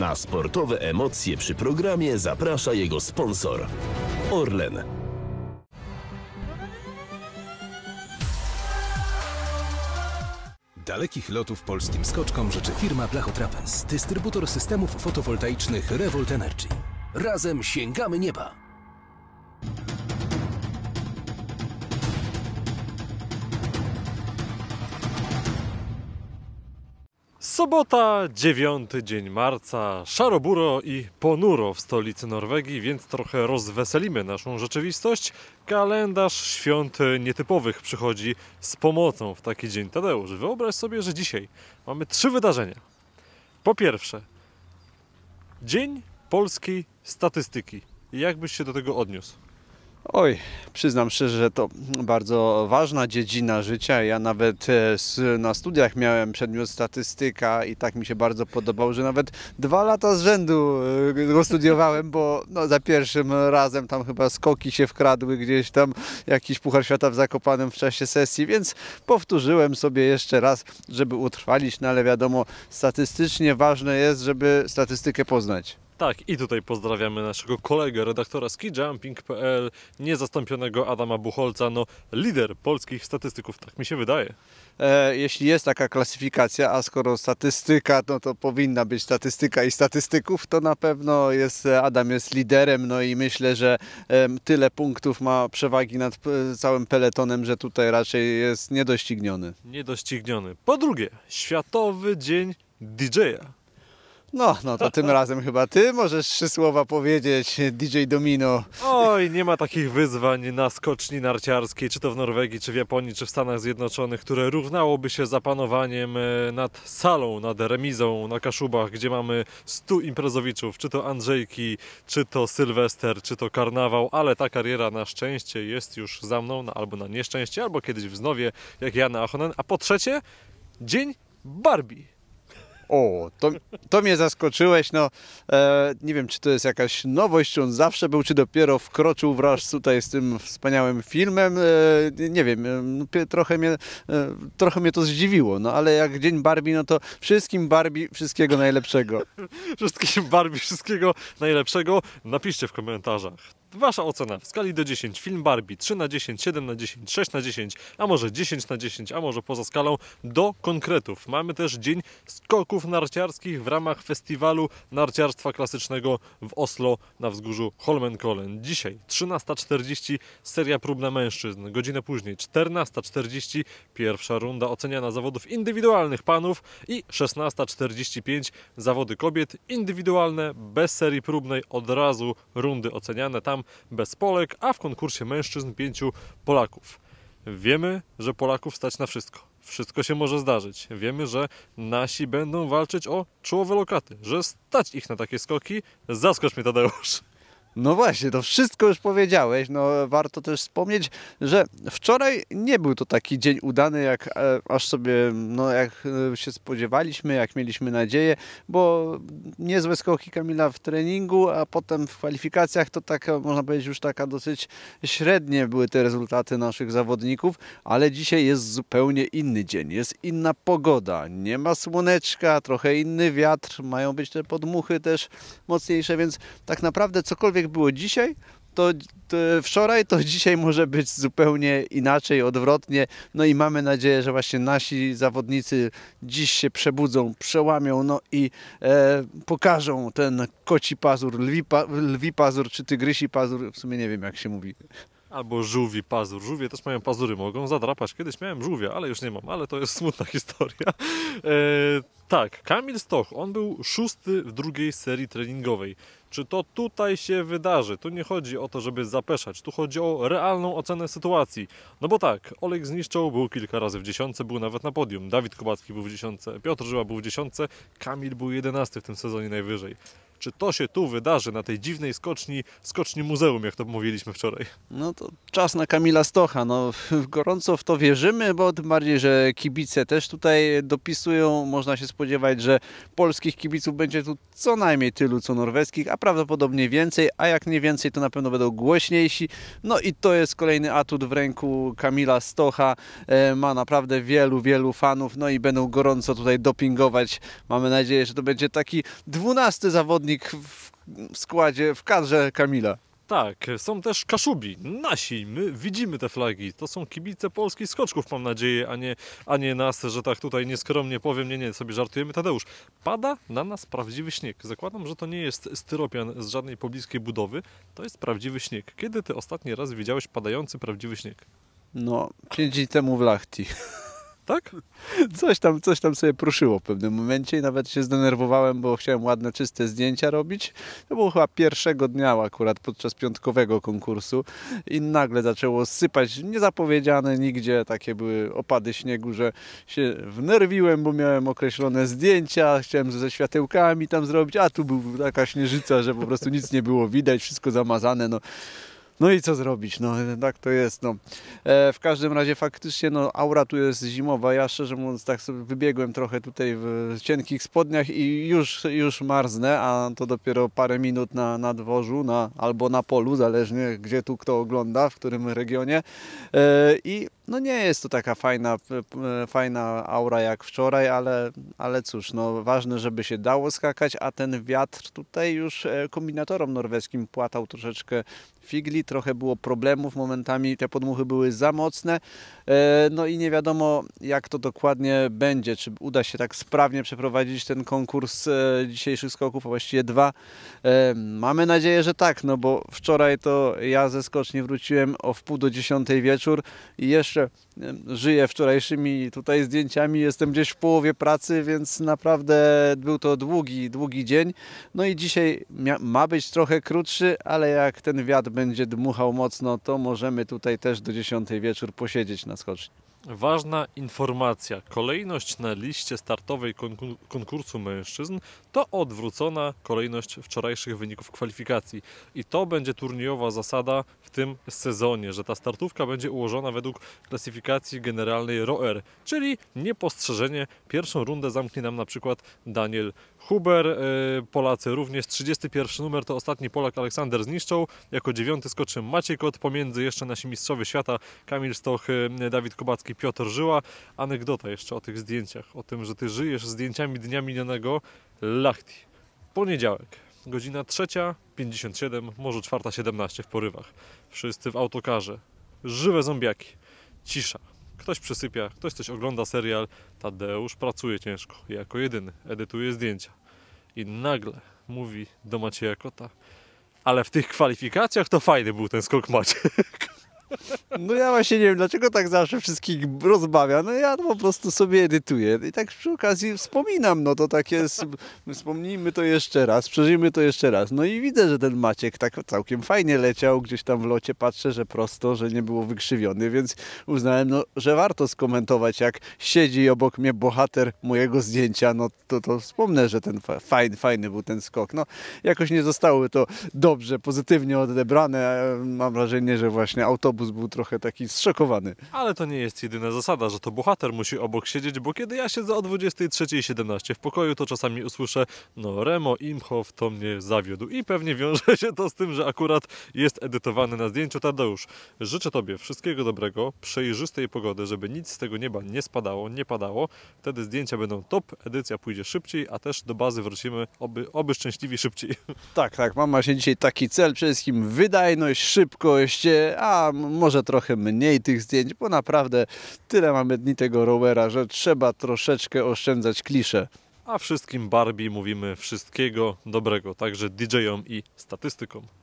Na sportowe emocje przy programie zaprasza jego sponsor Orlen. Dalekich lotów polskim skoczkom życzy firma Blachotrapens, dystrybutor systemów fotowoltaicznych Revolt Energy. Razem sięgamy nieba! Sobota, dziewiąty dzień marca, szaroburo i ponuro w stolicy Norwegii, więc trochę rozweselimy naszą rzeczywistość. Kalendarz świąt nietypowych przychodzi z pomocą w taki dzień. Tadeusz, wyobraź sobie, że dzisiaj mamy trzy wydarzenia. Po pierwsze, Dzień Polskiej Statystyki. Jak byś się do tego odniósł? Oj, przyznam szczerze, że to bardzo ważna dziedzina życia. Ja nawet e, na studiach miałem przedmiot statystyka i tak mi się bardzo podobał, że nawet dwa lata z rzędu e, go studiowałem, bo no, za pierwszym razem tam chyba skoki się wkradły gdzieś tam, jakiś Puchar Świata w Zakopanem w czasie sesji, więc powtórzyłem sobie jeszcze raz, żeby utrwalić, no ale wiadomo, statystycznie ważne jest, żeby statystykę poznać. Tak, i tutaj pozdrawiamy naszego kolegę, redaktora skijumping.pl, niezastąpionego Adama Buchholca, no lider polskich statystyków, tak mi się wydaje. E, jeśli jest taka klasyfikacja, a skoro statystyka, no to powinna być statystyka i statystyków, to na pewno jest, e, Adam jest liderem, no i myślę, że tyle punktów ma przewagi nad e, całym peletonem, że tutaj raczej jest niedościgniony. Niedościgniony. Po drugie, Światowy Dzień DJ-a. No, no to tym razem chyba ty możesz trzy słowa powiedzieć, DJ Domino. Oj, nie ma takich wyzwań na skoczni narciarskiej, czy to w Norwegii, czy w Japonii, czy w Stanach Zjednoczonych, które równałoby się zapanowaniem e, nad salą, nad remizą na Kaszubach, gdzie mamy 100 imprezowiczów, czy to Andrzejki, czy to Sylwester, czy to Karnawał, ale ta kariera na szczęście jest już za mną, albo na nieszczęście, albo kiedyś w znowie, jak Jana Ahonen. A po trzecie, Dzień Barbie. O, to, to mnie zaskoczyłeś. No, e, nie wiem, czy to jest jakaś nowość, czy on zawsze był, czy dopiero wkroczył wraz tutaj z tym wspaniałym filmem. E, nie wiem, e, no, trochę, mnie, e, trochę mnie to zdziwiło, no ale jak Dzień Barbie, no to wszystkim Barbie wszystkiego najlepszego. wszystkim Barbie wszystkiego najlepszego. Napiszcie w komentarzach, Wasza ocena w skali do 10. Film Barbie 3 na 10, 7 na 10, 6 na 10, a może 10 na 10, a może poza skalą do konkretów. Mamy też Dzień Skoków Narciarskich w ramach festiwalu narciarstwa klasycznego w Oslo na wzgórzu Holmenkollen. Dzisiaj 13.40 seria próbna mężczyzn. Godzinę później 14.40 pierwsza runda oceniana zawodów indywidualnych panów i 16.45 zawody kobiet indywidualne bez serii próbnej od razu rundy oceniane. Tam tam bez Polek, a w konkursie mężczyzn pięciu Polaków. Wiemy, że Polaków stać na wszystko. Wszystko się może zdarzyć. Wiemy, że nasi będą walczyć o czołowe lokaty, że stać ich na takie skoki. Zaskocz mnie, Tadeusz. No właśnie, to wszystko już powiedziałeś. No, warto też wspomnieć, że wczoraj nie był to taki dzień udany, jak e, aż sobie, no, jak e, się spodziewaliśmy, jak mieliśmy nadzieję, bo niezłe skoki Kamila w treningu, a potem w kwalifikacjach to tak, można powiedzieć, już taka dosyć średnie były te rezultaty naszych zawodników, ale dzisiaj jest zupełnie inny dzień, jest inna pogoda, nie ma słoneczka, trochę inny wiatr, mają być te podmuchy też mocniejsze, więc tak naprawdę cokolwiek jak było dzisiaj, to, to wczoraj, to dzisiaj może być zupełnie inaczej, odwrotnie. No i mamy nadzieję, że właśnie nasi zawodnicy dziś się przebudzą, przełamią no i e, pokażą ten koci pazur, lwi, pa, lwi pazur czy tygrysi pazur, w sumie nie wiem jak się mówi. Albo żółwi pazur. Żółwie też mają pazury, mogą zadrapać. Kiedyś miałem żółwia, ale już nie mam, ale to jest smutna historia. E, tak, Kamil Stoch, on był szósty w drugiej serii treningowej. Czy to tutaj się wydarzy? Tu nie chodzi o to, żeby zapeszać, tu chodzi o realną ocenę sytuacji. No bo tak, Oleg zniszczał, był kilka razy w dziesiątce, był nawet na podium. Dawid Kubacki był w dziesiątce, Piotr Żyła był w dziesiątce, Kamil był jedenasty w tym sezonie najwyżej. Czy to się tu wydarzy na tej dziwnej skoczni, skoczni muzeum, jak to mówiliśmy wczoraj? No to czas na Kamila Stocha. No, gorąco w to wierzymy, bo tym bardziej, że kibice też tutaj dopisują. Można się spodziewać, że polskich kibiców będzie tu co najmniej tylu, co norweskich, a prawdopodobnie więcej, a jak nie więcej, to na pewno będą głośniejsi. No i to jest kolejny atut w ręku Kamila Stocha. E, ma naprawdę wielu, wielu fanów, no i będą gorąco tutaj dopingować. Mamy nadzieję, że to będzie taki dwunasty zawodnik zawodnik w składzie, w kadrze Kamila. Tak, są też Kaszubi, nasi, my widzimy te flagi, to są kibice polskich skoczków mam nadzieję, a nie, a nie nas, że tak tutaj nieskromnie powiem, nie, nie, sobie żartujemy. Tadeusz, pada na nas prawdziwy śnieg, zakładam, że to nie jest styropian z żadnej pobliskiej budowy, to jest prawdziwy śnieg. Kiedy ty ostatni raz widziałeś padający prawdziwy śnieg? No, 5 dni temu w Lachti. tak? Coś tam, coś tam sobie pruszyło w pewnym momencie i nawet się zdenerwowałem, bo chciałem ładne, czyste zdjęcia robić. To było chyba pierwszego dnia akurat podczas piątkowego konkursu i nagle zaczęło sypać niezapowiedziane nigdzie, takie były opady śniegu, że się wnerwiłem, bo miałem określone zdjęcia, chciałem ze światełkami tam zrobić, a tu była taka śnieżyca, że po prostu nic nie było widać, wszystko zamazane, no no i co zrobić, no tak to jest, no. E, w każdym razie faktycznie, no aura tu jest zimowa, ja szczerze mówiąc tak sobie wybiegłem trochę tutaj w cienkich spodniach i już, już marznę, a to dopiero parę minut na, na dworzu na, albo na polu, zależnie gdzie tu kto ogląda, w którym regionie e, i no nie jest to taka fajna, fajna aura jak wczoraj, ale, ale cóż, no ważne, żeby się dało skakać, a ten wiatr tutaj już e, kombinatorom norweskim płatał troszeczkę figli, trochę było problemów momentami, te podmuchy były za mocne, e, no i nie wiadomo jak to dokładnie będzie, czy uda się tak sprawnie przeprowadzić ten konkurs e, dzisiejszych skoków, a właściwie dwa. Mamy nadzieję, że tak, no bo wczoraj to ja ze skoczni wróciłem o wpół do dziesiątej wieczór i jeszcze jeszcze żyję wczorajszymi tutaj zdjęciami. Jestem gdzieś w połowie pracy, więc naprawdę był to długi, długi dzień. No i dzisiaj ma być trochę krótszy, ale jak ten wiatr będzie dmuchał mocno, to możemy tutaj też do 10 wieczór posiedzieć na skoczni. Ważna informacja. Kolejność na liście startowej konkursu mężczyzn to odwrócona kolejność wczorajszych wyników kwalifikacji. I to będzie turniejowa zasada w tym sezonie, że ta startówka będzie ułożona według klasyfikacji generalnej ROER, czyli niepostrzeżenie. Pierwszą rundę zamknie nam na przykład Daniel Huber. E, Polacy również 31 numer to ostatni Polak Aleksander zniszczał. Jako dziewiąty skoczy Maciej Kot. Pomiędzy jeszcze nasi mistrzowie świata Kamil Stoch, e, Dawid Kubacki Piotr Żyła. Anegdota jeszcze o tych zdjęciach, o tym, że ty żyjesz zdjęciami dnia minionego. Lachti. Poniedziałek, godzina 3.57, może 4.17 w porywach. Wszyscy w autokarze. Żywe zombiaki. Cisza. Ktoś przysypia, ktoś coś ogląda serial. Tadeusz pracuje ciężko, jako jedyny. Edytuje zdjęcia. I nagle mówi do Macieja Kota ale w tych kwalifikacjach to fajny był ten skok Maciek. No ja właśnie nie wiem, dlaczego tak zawsze wszystkich rozbawia. No ja po prostu sobie edytuję i tak przy okazji wspominam, no to tak jest, wspomnijmy to jeszcze raz, przeżyjmy to jeszcze raz. No i widzę, że ten Maciek tak całkiem fajnie leciał, gdzieś tam w locie patrzę, że prosto, że nie było wykrzywiony, więc uznałem, no, że warto skomentować, jak siedzi obok mnie bohater mojego zdjęcia, no to, to wspomnę, że ten fa fajny, fajny był ten skok. No jakoś nie zostały to dobrze, pozytywnie odebrane. Mam wrażenie, że właśnie autobus obóz był trochę taki zszokowany. Ale to nie jest jedyna zasada, że to bohater musi obok siedzieć, bo kiedy ja siedzę o 23.17 w pokoju, to czasami usłyszę, no Remo Imhoff to mnie zawiódł. I pewnie wiąże się to z tym, że akurat jest edytowany na zdjęciu Tadeusz. Życzę Tobie wszystkiego dobrego, przejrzystej pogody, żeby nic z tego nieba nie spadało, nie padało. Wtedy zdjęcia będą top, edycja pójdzie szybciej, a też do bazy wrócimy, oby, oby szczęśliwi szybciej. Tak, tak, mam właśnie dzisiaj taki cel, przede wszystkim wydajność, szybkość, e, a może trochę mniej tych zdjęć, bo naprawdę tyle mamy dni tego rowera, że trzeba troszeczkę oszczędzać klisze. A wszystkim Barbie mówimy wszystkiego dobrego, także DJ-om i statystykom.